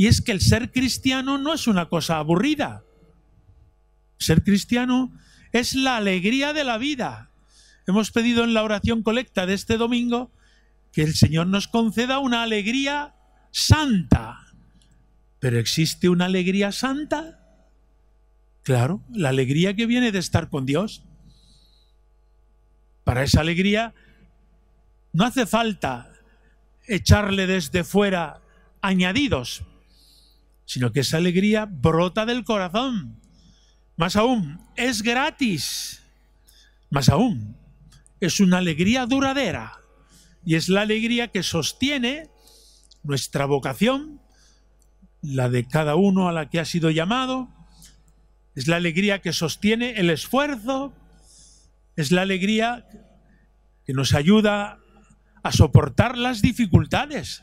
Y es que el ser cristiano no es una cosa aburrida. Ser cristiano es la alegría de la vida. Hemos pedido en la oración colecta de este domingo que el Señor nos conceda una alegría santa. ¿Pero existe una alegría santa? Claro, la alegría que viene de estar con Dios. Para esa alegría no hace falta echarle desde fuera añadidos, sino que esa alegría brota del corazón. Más aún, es gratis. Más aún, es una alegría duradera y es la alegría que sostiene nuestra vocación, la de cada uno a la que ha sido llamado, es la alegría que sostiene el esfuerzo, es la alegría que nos ayuda a soportar las dificultades,